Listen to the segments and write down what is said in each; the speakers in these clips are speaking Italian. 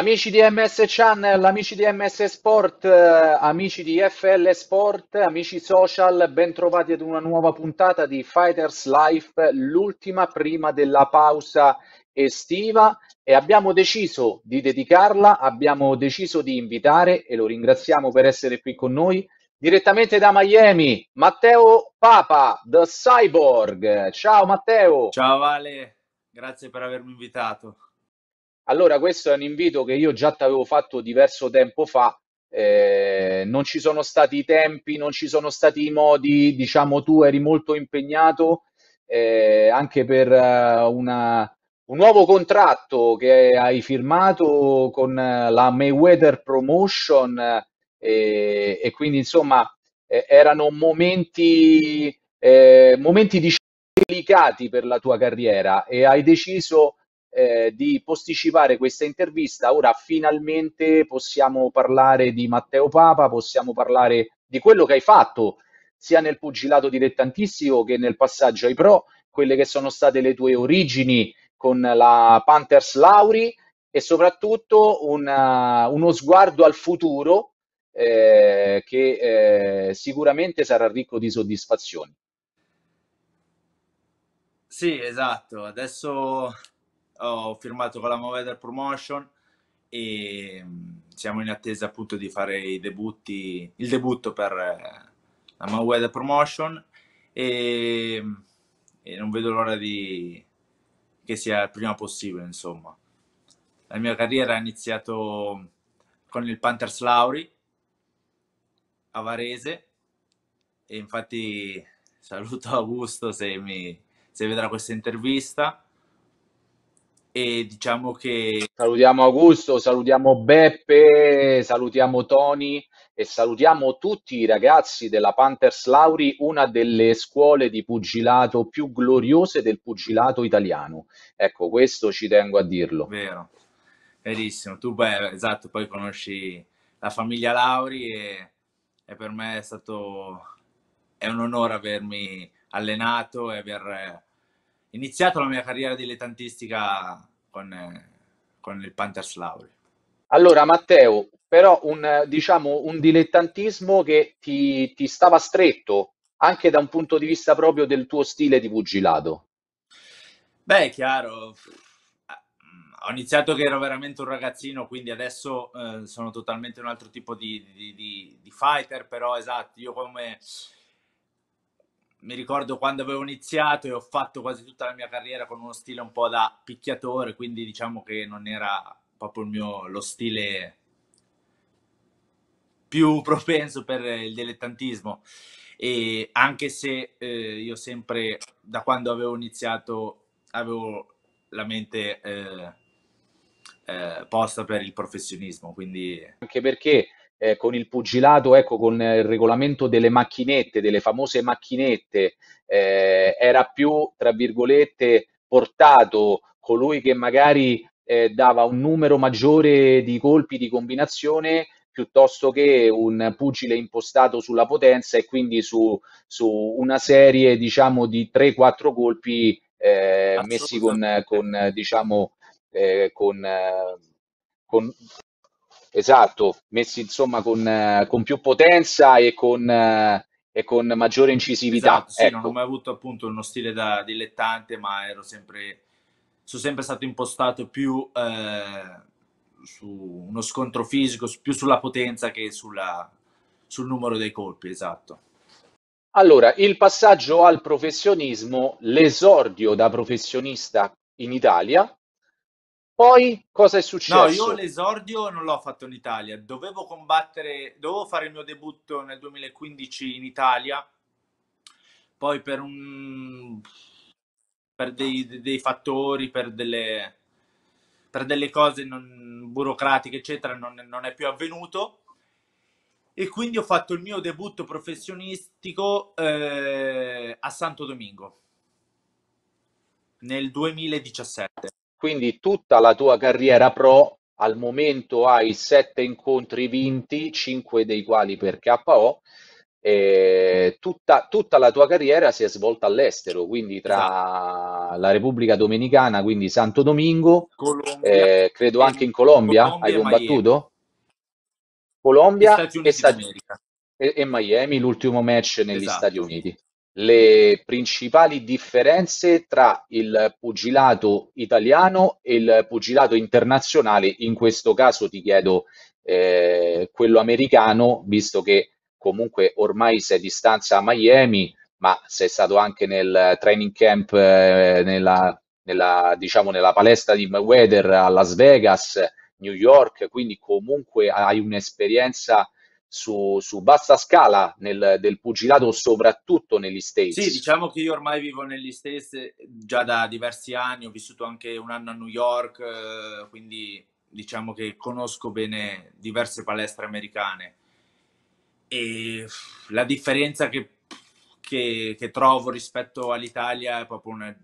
Amici di MS Channel, amici di MS Sport, eh, amici di FL Sport, amici social, bentrovati ad una nuova puntata di Fighters Life, l'ultima prima della pausa estiva e abbiamo deciso di dedicarla, abbiamo deciso di invitare e lo ringraziamo per essere qui con noi direttamente da Miami, Matteo Papa, The Cyborg. Ciao Matteo. Ciao Vale, grazie per avermi invitato. Allora questo è un invito che io già ti avevo fatto diverso tempo fa, eh, non ci sono stati i tempi, non ci sono stati i modi, diciamo tu eri molto impegnato eh, anche per eh, una, un nuovo contratto che hai firmato con eh, la Mayweather Promotion eh, e quindi insomma eh, erano momenti, momenti delicati per la tua carriera e hai deciso eh, di posticipare questa intervista. Ora finalmente possiamo parlare di Matteo Papa, possiamo parlare di quello che hai fatto sia nel pugilato dilettantistico che nel passaggio ai pro, quelle che sono state le tue origini con la Panthers Lauri e soprattutto una, uh, uno sguardo al futuro eh, che eh, sicuramente sarà ricco di soddisfazioni. Sì, esatto. Adesso ho firmato con la Moveder Promotion e mm, siamo in attesa appunto di fare i debutti, il debutto per eh, la Moveder Promotion e, mm, e non vedo l'ora di, che sia il prima possibile insomma. La mia carriera ha iniziato mm, con il Panthers Lauri a Varese e infatti saluto Augusto se, mi, se vedrà questa intervista e diciamo che... Salutiamo Augusto, salutiamo Beppe, salutiamo Tony e salutiamo tutti i ragazzi della Panthers Lauri, una delle scuole di pugilato più gloriose del pugilato italiano. Ecco, questo ci tengo a dirlo. Vero, verissimo. Tu, beh, esatto, poi conosci la famiglia Lauri e, e per me è stato... è un onore avermi allenato e aver iniziato la mia carriera dilettantistica con, eh, con il Panthers Laurel. Allora Matteo, però un, diciamo, un dilettantismo che ti, ti, stava stretto anche da un punto di vista proprio del tuo stile di pugilato. Beh, è chiaro, eh, ho iniziato che ero veramente un ragazzino, quindi adesso eh, sono totalmente un altro tipo di, di, di, di fighter, però esatto, io come mi ricordo quando avevo iniziato e ho fatto quasi tutta la mia carriera con uno stile un po' da picchiatore, quindi diciamo che non era proprio il mio, lo stile più propenso per il dilettantismo. E anche se eh, io sempre, da quando avevo iniziato, avevo la mente eh, eh, posta per il professionismo. Quindi... Anche perché eh, con il pugilato, ecco, con eh, il regolamento delle macchinette, delle famose macchinette, eh, era più, tra virgolette, portato colui che magari eh, dava un numero maggiore di colpi di combinazione piuttosto che un pugile impostato sulla potenza e quindi su, su una serie diciamo di 3-4 colpi eh, messi con, con diciamo eh, con, eh, con, Esatto, messi insomma con, eh, con più potenza e con, eh, e con maggiore incisività. Esatto, sì, ecco. non ho mai avuto appunto uno stile da dilettante, ma ero sempre, sono sempre stato impostato più eh, su uno scontro fisico, più sulla potenza che sulla, sul numero dei colpi, esatto. Allora, il passaggio al professionismo, l'esordio da professionista in Italia poi cosa è successo? No, io l'esordio non l'ho fatto in Italia, dovevo combattere, dovevo fare il mio debutto nel 2015 in Italia, poi per un per dei, dei fattori, per delle, per delle cose non, burocratiche, eccetera, non, non è più avvenuto. E quindi ho fatto il mio debutto professionistico eh, a Santo Domingo nel 2017. Quindi tutta la tua carriera pro al momento hai sette incontri vinti, cinque dei quali per KO. Tutta, tutta, la tua carriera si è svolta all'estero, quindi tra esatto. la Repubblica Dominicana, quindi Santo Domingo, eh, credo anche in Colombia, Colombia hai combattuto? Miami. Colombia e Stati Uniti, e, Stati... E, e Miami, l'ultimo match negli esatto. Stati Uniti le principali differenze tra il pugilato italiano e il pugilato internazionale. In questo caso ti chiedo eh, quello americano, visto che comunque ormai sei di stanza a Miami, ma sei stato anche nel training camp, eh, nella, nella, diciamo, nella palestra di Weather a Las Vegas, New York, quindi comunque hai un'esperienza su, su vasta scala nel, del pugilato, soprattutto negli States. Sì, diciamo che io ormai vivo negli States già da diversi anni, ho vissuto anche un anno a New York, eh, quindi diciamo che conosco bene diverse palestre americane. E la differenza che, che, che trovo rispetto all'Italia è proprio una,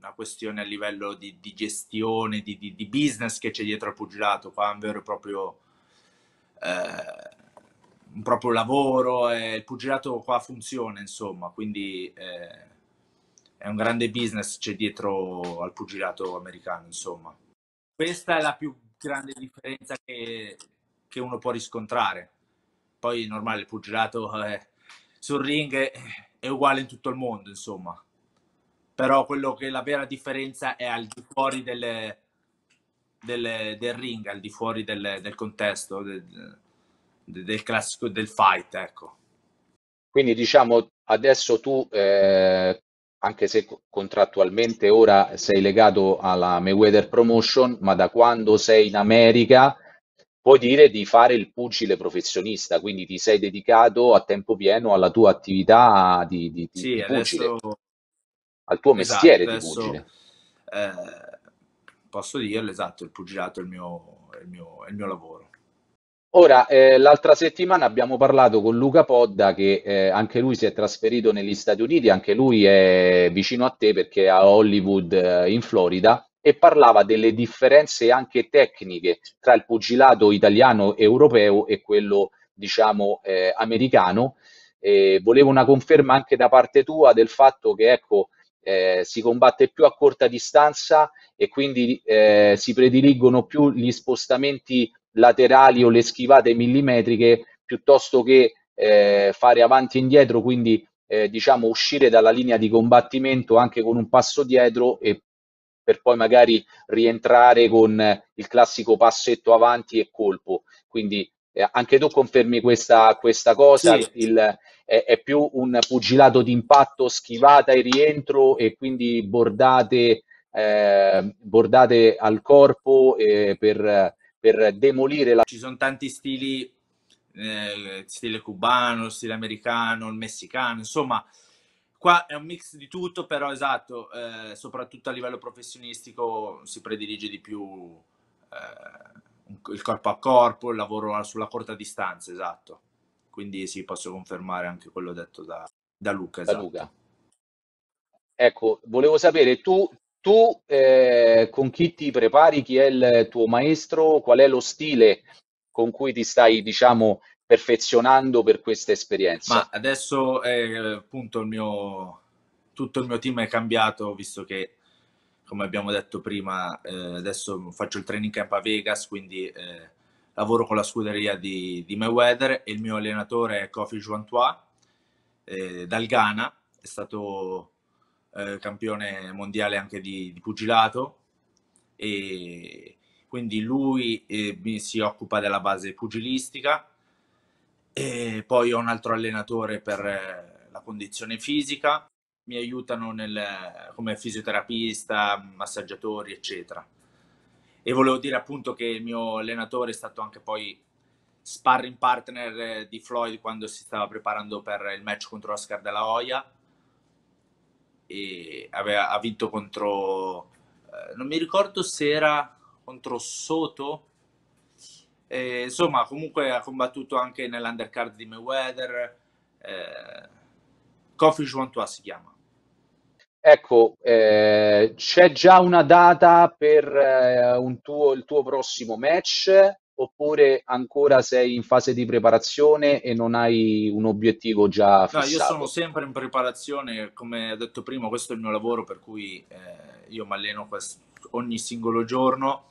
una questione a livello di, di gestione, di, di, di, business che c'è dietro al pugilato. Qua è un vero e proprio. Eh, un proprio lavoro, il pugilato qua funziona, insomma, quindi eh, è un grande business c'è dietro al pugilato americano, insomma. Questa è la più grande differenza che, che uno può riscontrare. Poi è normale, il pugilato eh, sul ring è, è uguale in tutto il mondo, insomma. Però quello che la vera differenza è al di fuori delle, del, del, ring, al di fuori del, del contesto. Del, del classico del fight, ecco. Quindi diciamo adesso tu eh, anche se contrattualmente ora sei legato alla Mayweather Promotion, ma da quando sei in America puoi dire di fare il pugile professionista, quindi ti sei dedicato a tempo pieno alla tua attività di, di, di, sì, di pugile, adesso, al tuo esatto, mestiere adesso, di pugile. Eh, posso dirlo, esatto, il pugilato è il mio, è il mio, è il mio lavoro. Ora, eh, l'altra settimana abbiamo parlato con Luca Podda che eh, anche lui si è trasferito negli Stati Uniti, anche lui è vicino a te perché è a Hollywood eh, in Florida e parlava delle differenze anche tecniche tra il pugilato italiano europeo e quello diciamo eh, americano. volevo una conferma anche da parte tua del fatto che ecco, eh, si combatte più a corta distanza e quindi eh, si prediligono più gli spostamenti laterali o le schivate millimetriche piuttosto che eh, fare avanti e indietro, quindi eh, diciamo uscire dalla linea di combattimento anche con un passo dietro e per poi magari rientrare con il classico passetto avanti e colpo. Quindi eh, anche tu confermi questa, questa cosa, sì. il, è, è, più un pugilato d'impatto, schivata e rientro e quindi bordate, eh, bordate al corpo eh, per per demolire la... Ci sono tanti stili, eh, stile cubano, stile americano, il messicano, insomma, qua è un mix di tutto, però esatto, eh, soprattutto a livello professionistico si predilige di più eh, il corpo a corpo, il lavoro sulla corta distanza, esatto. Quindi sì, posso confermare anche quello detto da, da Luca. Esatto. Da Luca. Ecco, volevo sapere, tu tu eh, con chi ti prepari, chi è il tuo maestro, qual è lo stile con cui ti stai, diciamo, perfezionando per questa esperienza? Ma adesso eh, appunto il mio, tutto il mio team è cambiato, visto che, come abbiamo detto prima, eh, adesso faccio il training camp a Vegas, quindi eh, lavoro con la scuderia di, di Mayweather e il mio allenatore è Kofi Juantua, eh, dal Ghana, è stato eh, campione mondiale anche di, di, pugilato e quindi lui eh, si occupa della base pugilistica e poi ho un altro allenatore per eh, la condizione fisica, mi aiutano nel, come fisioterapista, massaggiatori eccetera. E volevo dire appunto che il mio allenatore è stato anche poi sparring partner eh, di Floyd quando si stava preparando per il match contro Oscar della Hoya e aveva, ha vinto contro, eh, non mi ricordo se era contro Soto, e, insomma comunque ha combattuto anche nell'undercard di Mayweather, eh, Kofi Juantua si chiama. Ecco, eh, c'è già una data per eh, un tuo, il tuo prossimo match oppure ancora sei in fase di preparazione e non hai un obiettivo già fissato? No, io sono sempre in preparazione, come ho detto prima, questo è il mio lavoro, per cui eh, io mi alleno ogni singolo giorno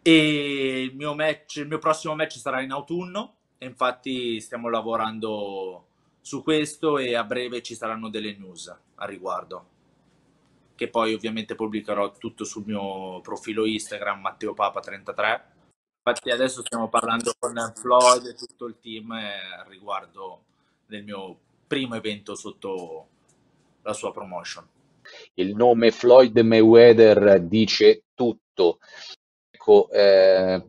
e il mio, match, il mio prossimo match sarà in autunno e infatti stiamo lavorando su questo e a breve ci saranno delle news a riguardo che poi ovviamente pubblicherò tutto sul mio profilo Instagram Matteo Papa 33 Infatti adesso stiamo parlando con Floyd e tutto il team eh, riguardo del mio primo evento sotto la sua promotion. Il nome Floyd Mayweather dice tutto. Ecco, eh,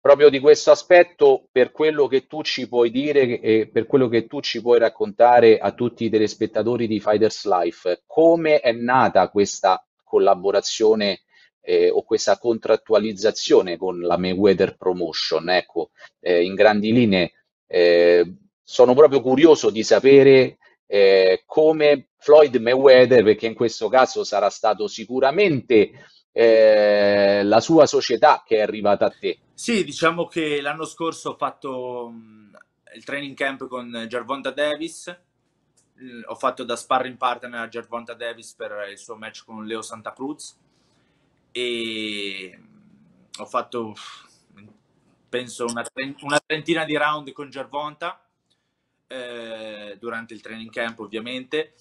proprio di questo aspetto, per quello che tu ci puoi dire e per quello che tu ci puoi raccontare a tutti i telespettatori di Fighters Life, come è nata questa collaborazione eh, o questa contrattualizzazione con la Mayweather Promotion. Ecco, eh, in grandi linee eh, sono proprio curioso di sapere eh, come Floyd Mayweather, perché in questo caso sarà stato sicuramente eh, la sua società che è arrivata a te. Sì, diciamo che l'anno scorso ho fatto mm, il training camp con Gervonta Davis, mm, ho fatto da sparring partner a Gervonta Davis per il suo match con Leo Santa Cruz e ho fatto penso una, una trentina di round con Gervonta eh, durante il training camp ovviamente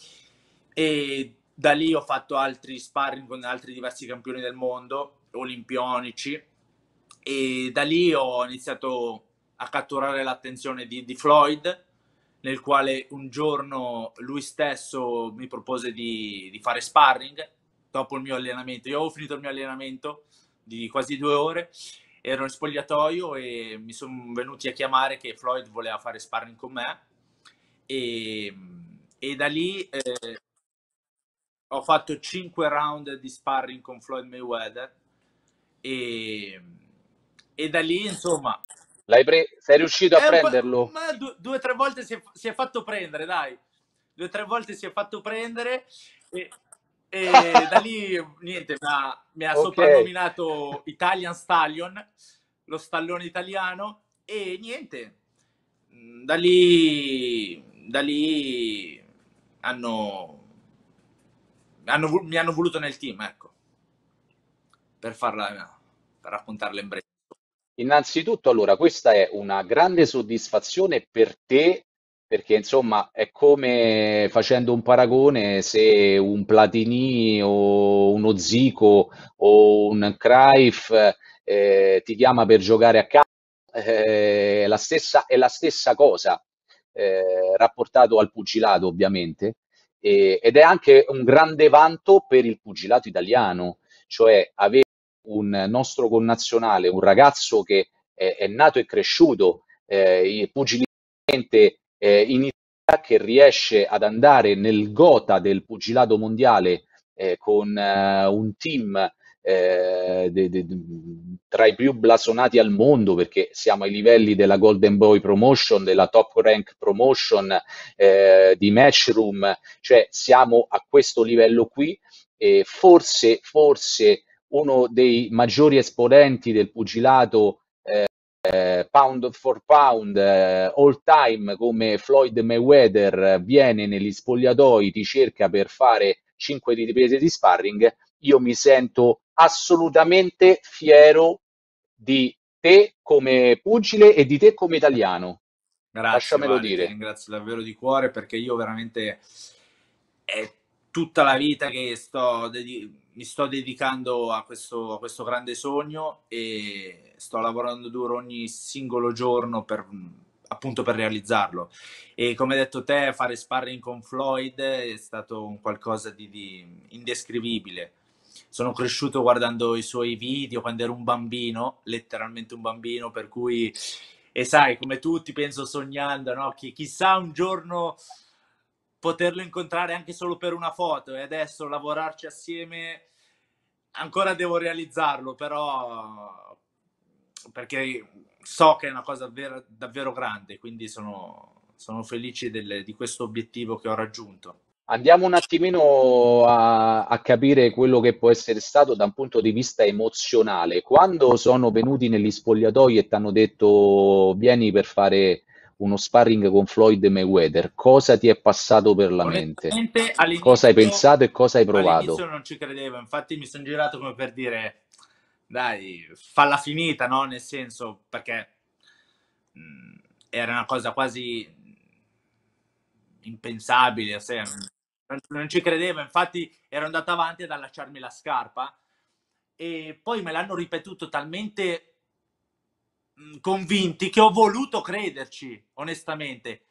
e da lì ho fatto altri sparring con altri diversi campioni del mondo olimpionici e da lì ho iniziato a catturare l'attenzione di, di Floyd nel quale un giorno lui stesso mi propose di, di fare sparring dopo il mio allenamento. Io avevo finito il mio allenamento di quasi due ore, ero in spogliatoio e mi sono venuti a chiamare che Floyd voleva fare sparring con me e, ehm, e da lì eh, ho fatto cinque round di sparring con Floyd Mayweather e, ehm, e da lì insomma... L'hai Pre- sei riuscito a eh, prenderlo? Ma, ma due o tre volte si è, si è, fatto prendere, dai. Due o tre volte si è fatto prendere. E, e da lì, niente, mi ha, mi ha okay. soprannominato Italian Stallion, lo stallone italiano, e niente, mm, da lì, da lì hanno, hanno, mi hanno voluto nel team, ecco, per farla, per raccontarla in breve. Innanzitutto, allora, questa è una grande soddisfazione per te perché insomma è come facendo un paragone se un Platini o uno Zico o un Cruyff eh, ti chiama per giocare a casa, eh, è, la stessa, è la stessa cosa, eh, rapportato al pugilato ovviamente, e, ed è anche un grande vanto per il pugilato italiano, cioè avere un nostro connazionale, un ragazzo che è, è nato e cresciuto eh, pugilisticamente eh, in Italia che riesce ad andare nel gota del pugilato mondiale eh, con eh, un team eh, de, de, de, tra i più blasonati al mondo perché siamo ai livelli della Golden Boy Promotion, della Top Rank Promotion, eh, di Matchroom, cioè siamo a questo livello qui e forse, forse uno dei maggiori esponenti del pugilato eh, pound for pound eh, all time come Floyd Mayweather viene negli spogliatoi, ti cerca per fare 5 riprese di sparring, io mi sento assolutamente fiero di te come pugile e di te come italiano. Grazie, Lasciamelo vale, dire. Ti ringrazio davvero di cuore perché io veramente è tutta la vita che sto dedic- mi sto dedicando a questo, a questo, grande sogno e sto lavorando duro ogni singolo giorno per, appunto per realizzarlo. E come hai detto te, fare sparring con Floyd è stato un qualcosa di, di indescrivibile. Sono cresciuto guardando i suoi video quando ero un bambino, letteralmente un bambino, per cui, e sai, come tutti penso sognando, no? Chi, chissà un giorno poterlo incontrare anche solo per una foto e adesso lavorarci assieme ancora devo realizzarlo però perché so che è una cosa davvero, davvero grande quindi sono, sono felice del, di questo obiettivo che ho raggiunto Andiamo un attimino a, a, capire quello che può essere stato da un punto di vista emozionale. Quando sono venuti negli spogliatoi e ti hanno detto vieni per fare uno sparring con Floyd Mayweather, cosa ti è passato per la mente? Cosa hai pensato e cosa hai provato? Io non ci credevo, infatti mi sono girato come per dire, dai, falla finita, no? Nel senso, perché mh, mm, era una cosa quasi impensabile, cioè, non, non ci credevo, infatti ero andato avanti ad allacciarmi la scarpa e poi me l'hanno ripetuto talmente convinti che ho voluto crederci, onestamente.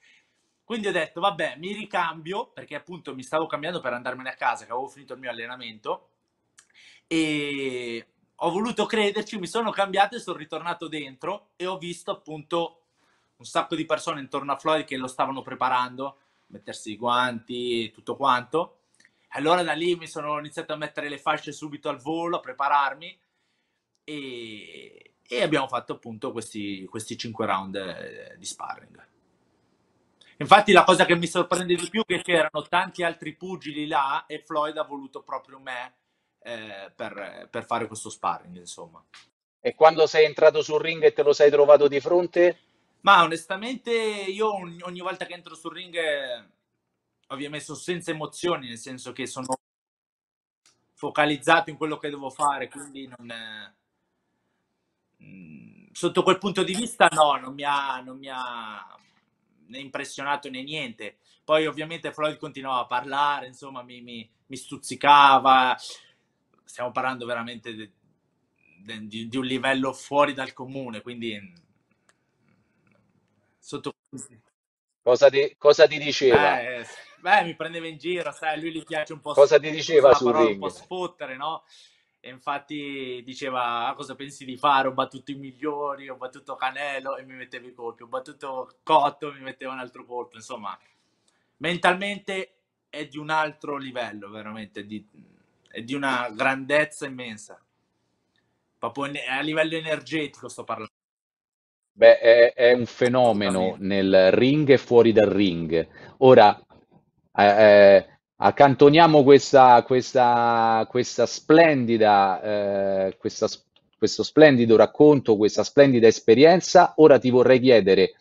Quindi ho detto, vabbè, mi ricambio, perché appunto mi stavo cambiando per andarmene a casa, che avevo finito il mio allenamento, e ho voluto crederci, mi sono cambiato e sono ritornato dentro e ho visto appunto un sacco di persone intorno a Floyd che lo stavano preparando, mettersi i guanti e tutto quanto. Allora da lì mi sono iniziato a mettere le fasce subito al volo, a prepararmi e e abbiamo fatto appunto questi, questi 5 round eh, di sparring. Infatti la cosa che mi sorprende di più è che c'erano tanti altri pugili là e Floyd ha voluto proprio me eh, per, per, fare questo sparring, insomma. E quando sei entrato sul ring e te lo sei trovato di fronte? Ma onestamente io ogni, ogni volta che entro sul ring eh, ovviamente sono senza emozioni, nel senso che sono focalizzato in quello che devo fare, quindi non... Eh, sotto quel punto di vista no, non mi ha, non mi ha né impressionato né niente. Poi ovviamente Floyd continuava a parlare, insomma mi, mi, mi stuzzicava. Stiamo parlando veramente di, di, di, un livello fuori dal comune, quindi sotto... Cosa ti, cosa ti diceva? Eh, beh, mi prendeva in giro, sai, lui gli piace un po'... Cosa ti diceva su ring? Un po' sfottere, no? E infatti diceva, ah, cosa pensi di fare? Ho battuto i migliori, ho battuto Canelo e mi metteva i colpi, ho battuto Cotto e mi metteva un altro colpo. Insomma, mentalmente è di un altro livello, veramente, di, è di una grandezza immensa. Proprio a livello energetico sto parlando. Beh, è, è un fenomeno nel ring e fuori dal ring. Ora, eh, eh accantoniamo questa, questa, questa splendida, eh, questa, questo splendido racconto, questa splendida esperienza. Ora ti vorrei chiedere,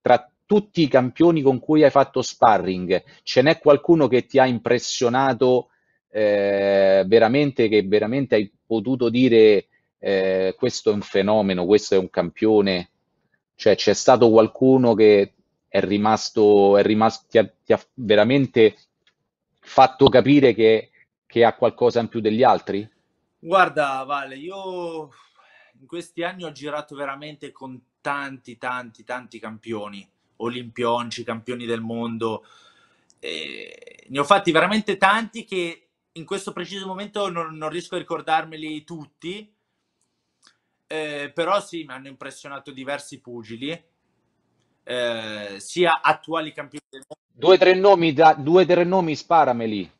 tra tutti i campioni con cui hai fatto sparring, ce n'è qualcuno che ti ha impressionato eh, veramente, che veramente hai potuto dire eh, questo è un fenomeno, questo è un campione? Cioè c'è stato qualcuno che è rimasto, è rimasto ti, ha, ti ha veramente fatto capire che, che ha qualcosa in più degli altri? Guarda, Vale, io in questi anni ho girato veramente con tanti, tanti, tanti campioni, olimpionci, campioni del mondo. E ne ho fatti veramente tanti che in questo preciso momento non, non riesco a ricordarmeli tutti, eh, però sì, mi hanno impressionato diversi pugili eh, sia attuali campioni del mondo. Due o tre nomi, da, due, tre nomi sparameli.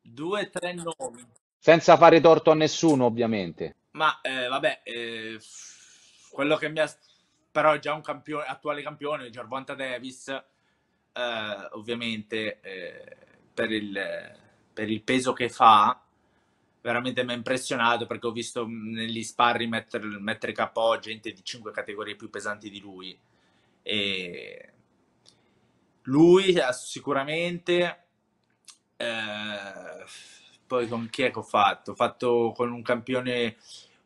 Due o tre nomi. Senza fare torto a nessuno, ovviamente. Ma eh, vabbè, eh, quello che mi ha... Però è già un campione, attuale campione, Gervonta Davis, eh, ovviamente eh, per, il, per il peso che fa, veramente mi ha impressionato perché ho visto negli sparri mettere, mettere capo gente di 5 categorie più pesanti di lui e lui sicuramente. Eh, poi con chi è che ho fatto? Ho fatto con un campione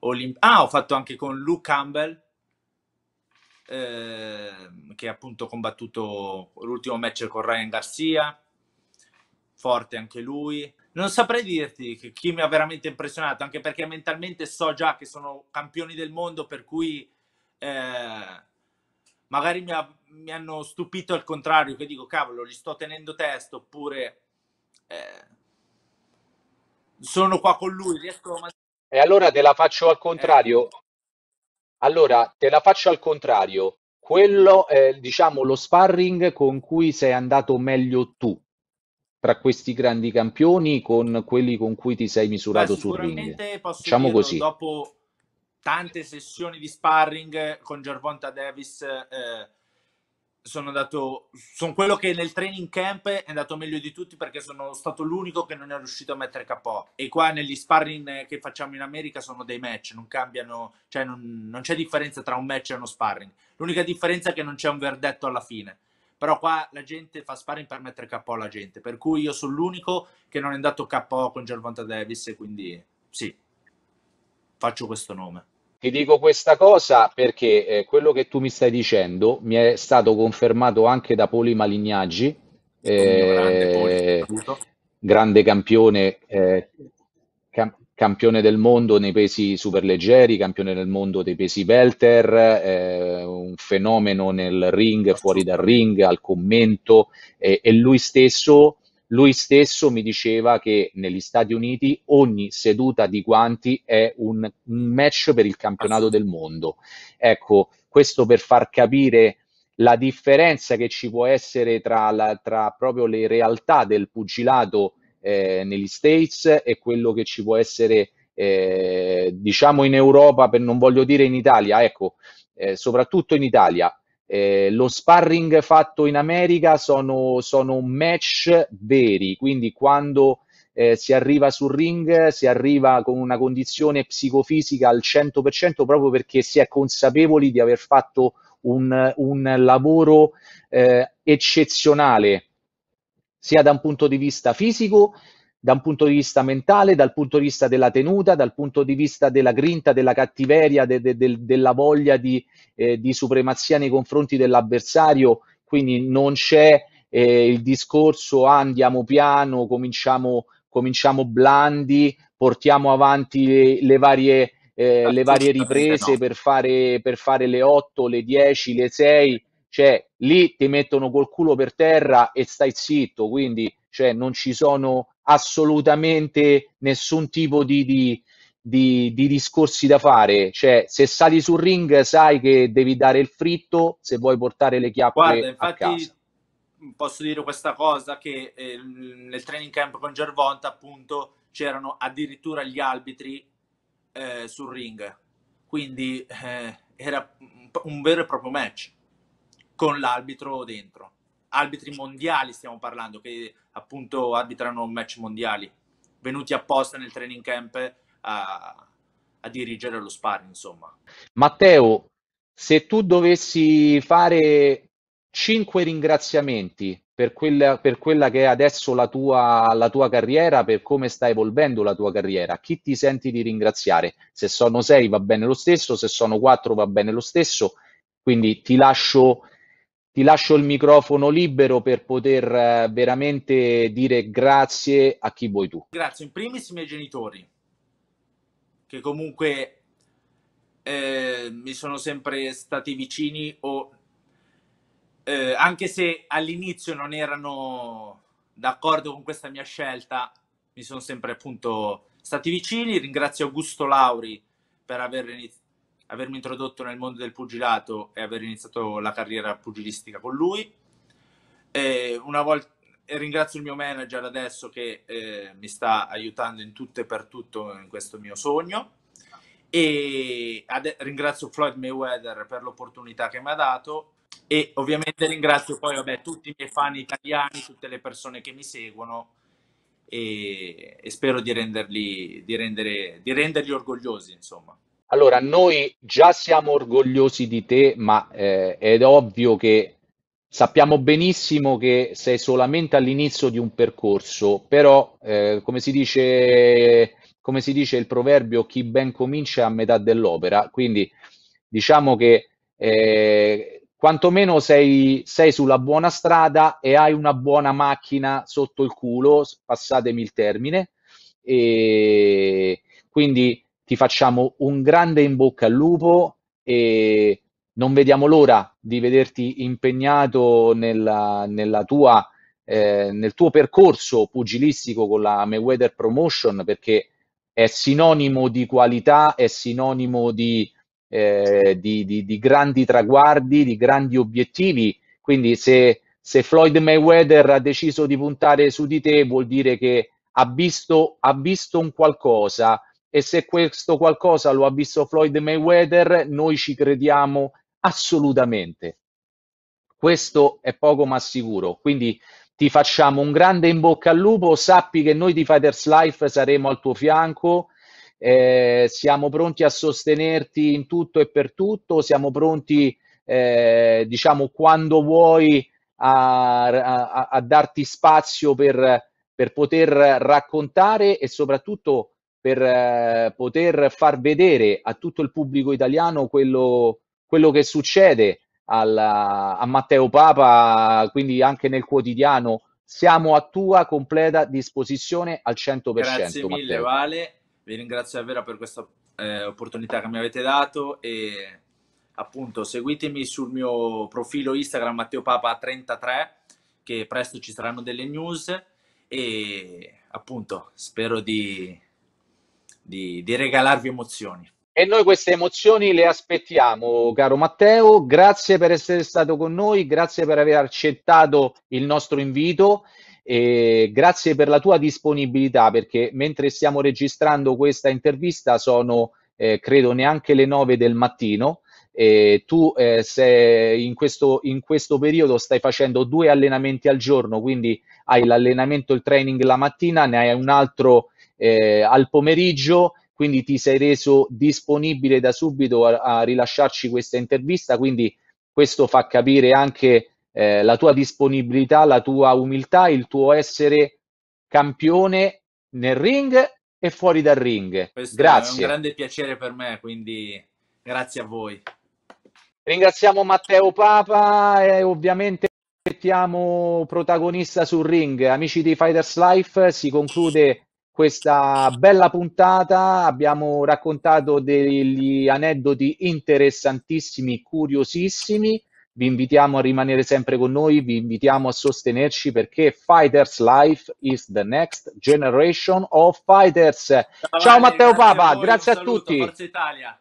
olimpico. Ah, ho fatto anche con Luke Campbell. Eh, che appunto combattuto l'ultimo match con Ryan Garcia forte anche lui non saprei dirti chi mi ha veramente impressionato anche perché mentalmente so già che sono campioni del mondo per cui eh, magari mi, ha, mi hanno stupito al contrario, che dico cavolo, li sto tenendo testo, oppure eh, sono qua con lui, riesco a... E allora te la faccio al contrario. Eh. Allora, te la faccio al contrario. Quello è, diciamo, lo sparring con cui sei andato meglio tu tra questi grandi campioni con quelli con cui ti sei misurato sul ring. Diciamo dirlo, così. Dopo tante sessioni di sparring con Gervonta Davis eh, sono andato sono quello che nel training camp è andato meglio di tutti perché sono stato l'unico che non è riuscito a mettere capo e qua negli sparring che facciamo in America sono dei match non cambiano cioè non, non c'è differenza tra un match e uno sparring l'unica differenza è che non c'è un verdetto alla fine però qua la gente fa sparring per mettere capo alla gente per cui io sono l'unico che non è andato capo con Gervonta Davis e quindi sì faccio questo nome ti dico questa cosa perché eh, quello che tu mi stai dicendo mi è stato confermato anche da Poli Malignaggi, eh, grande, grande, campione, eh, cam- campione del mondo nei pesi superleggeri, campione del mondo dei pesi welter, eh, un fenomeno nel ring, fuori dal ring, al commento e lui stesso lui stesso mi diceva che negli Stati Uniti ogni seduta di guanti è un, match per il campionato del mondo. Ecco, questo per far capire la differenza che ci può essere tra, la, tra proprio le realtà del pugilato eh, negli States e quello che ci può essere, eh, diciamo, in Europa, per non voglio dire in Italia, ecco, eh, soprattutto in Italia, eh, lo sparring fatto in America sono, sono match veri, quindi quando eh, si arriva sul ring si arriva con una condizione psicofisica al 100% proprio perché si è consapevoli di aver fatto un, un lavoro eh, eccezionale sia da un punto di vista fisico da un punto di vista mentale, dal punto di vista della tenuta, dal punto di vista della grinta, della cattiveria, de, de, de, della voglia di, eh, di, supremazia nei confronti dell'avversario, quindi non c'è eh, il discorso ah, andiamo piano, cominciamo, cominciamo blandi, portiamo avanti le, le varie... Eh, le varie riprese no. per, fare, per fare, le 8, le 10, le 6, cioè lì ti mettono col culo per terra e stai zitto, quindi cioè, non ci sono assolutamente nessun tipo di, di, di, di, discorsi da fare. Cioè, se sali sul ring, sai che devi dare il fritto se vuoi portare le chiappe Guarda, infatti, Posso dire questa cosa che eh, nel training camp con Gervonta, appunto, c'erano addirittura gli arbitri eh, sul ring. Quindi eh, era un vero e proprio match con l'arbitro dentro arbitri mondiali stiamo parlando, che appunto arbitrano match mondiali, venuti apposta nel training camp a, a dirigere lo sparring, insomma. Matteo, se tu dovessi fare cinque ringraziamenti per quella, per quella, che è adesso la tua, la tua carriera, per come sta evolvendo la tua carriera, chi ti senti di ringraziare? Se sono sei va bene lo stesso, se sono quattro va bene lo stesso, quindi ti lascio ti lascio il microfono libero per poter eh, veramente dire grazie a chi vuoi tu. Grazie in primis ai miei genitori, che comunque eh, mi sono sempre stati vicini, o, eh, anche se all'inizio non erano d'accordo con questa mia scelta, mi sono sempre appunto stati vicini. Ringrazio Augusto Lauri per aver iniziato avermi introdotto nel mondo del pugilato e aver iniziato la carriera pugilistica con lui. E una volta e ringrazio il mio manager adesso che eh, mi sta aiutando in tutto e per tutto in questo mio sogno e ade- ringrazio Floyd Mayweather per l'opportunità che mi ha dato e ovviamente ringrazio poi vabbè, tutti i miei fan italiani, tutte le persone che mi seguono e, e spero di renderli, di rendere, di renderli orgogliosi insomma. Allora, noi già siamo orgogliosi di te, ma eh, è ovvio che sappiamo benissimo che sei solamente all'inizio di un percorso, però eh, come, si dice, come si dice il proverbio, chi ben comincia è a metà dell'opera, quindi diciamo che eh, quantomeno sei, sei, sulla buona strada e hai una buona macchina sotto il culo, passatemi il termine, e quindi ti facciamo un grande in bocca al lupo e non vediamo l'ora di vederti impegnato nella, nella tua, eh, nel tuo percorso pugilistico con la Mayweather Promotion perché è sinonimo di qualità, è sinonimo di, eh, di, di, di grandi traguardi, di grandi obiettivi. Quindi se, se, Floyd Mayweather ha deciso di puntare su di te vuol dire che ha visto, ha visto un qualcosa, e se questo qualcosa lo ha visto Floyd Mayweather, noi ci crediamo assolutamente. Questo è poco ma sicuro. Quindi ti facciamo un grande in bocca al lupo, sappi che noi di Fighters Life saremo al tuo fianco, eh, siamo pronti a sostenerti in tutto e per tutto, siamo pronti, eh, diciamo, quando vuoi a, a, a darti spazio per, per poter raccontare e soprattutto per eh, poter far vedere a tutto il pubblico italiano quello, quello che succede alla, a Matteo Papa, quindi anche nel quotidiano. Siamo a tua completa disposizione al 100%. Grazie mille, Matteo. Vale. Vi ringrazio davvero per questa eh, opportunità che mi avete dato e appunto seguitemi sul mio profilo Instagram Matteo Papa 33 che presto ci saranno delle news e appunto spero di di, di regalarvi emozioni. E noi queste emozioni le aspettiamo, caro Matteo. Grazie per essere stato con noi, grazie per aver accettato il nostro invito e grazie per la tua disponibilità perché mentre stiamo registrando questa intervista sono eh, credo neanche le nove del mattino. E tu eh, sei in questo, in questo periodo stai facendo due allenamenti al giorno, quindi hai l'allenamento, il training la mattina, ne hai un altro eh, al pomeriggio, quindi ti sei reso disponibile da subito a, a rilasciarci questa intervista, quindi questo fa capire anche eh, la tua disponibilità, la tua umiltà, il tuo essere campione nel ring e fuori dal ring. Questo grazie. È un grande piacere per me, quindi grazie a voi. Ringraziamo Matteo Papa e ovviamente aspettiamo protagonista sul ring. Amici di Fighters Life, si conclude questa bella puntata. Abbiamo raccontato degli aneddoti interessantissimi, curiosissimi. Vi invitiamo a rimanere sempre con noi, vi invitiamo a sostenerci perché Fighters Life is the next generation of fighters. Ciao, Ciao Matteo Papa, grazie a, voi, grazie a tutti. Forza Italia.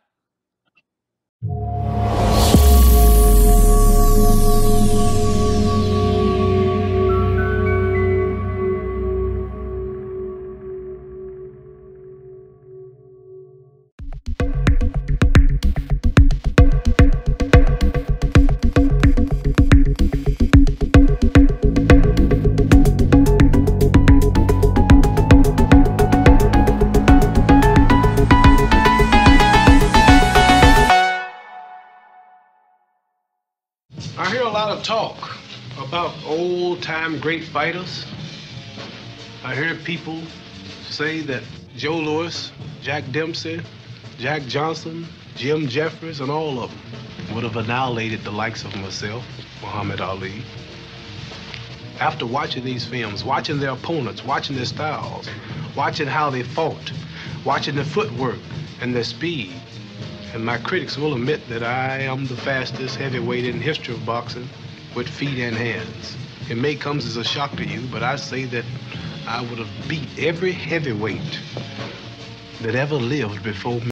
about old time great fighters, I hear people say that Joe Louis, Jack Dempsey, Jack Johnson, Jim Jeffries, and all of them would have annihilated the likes of myself, Muhammad Ali. After watching these films, watching their opponents, watching their styles, watching how they fought, watching their footwork and their speed, and my critics will admit that I am the fastest heavyweight in the history of boxing with feet and hands. It may come as a shock to you, but I say that I would have beat every heavyweight that ever lived before me.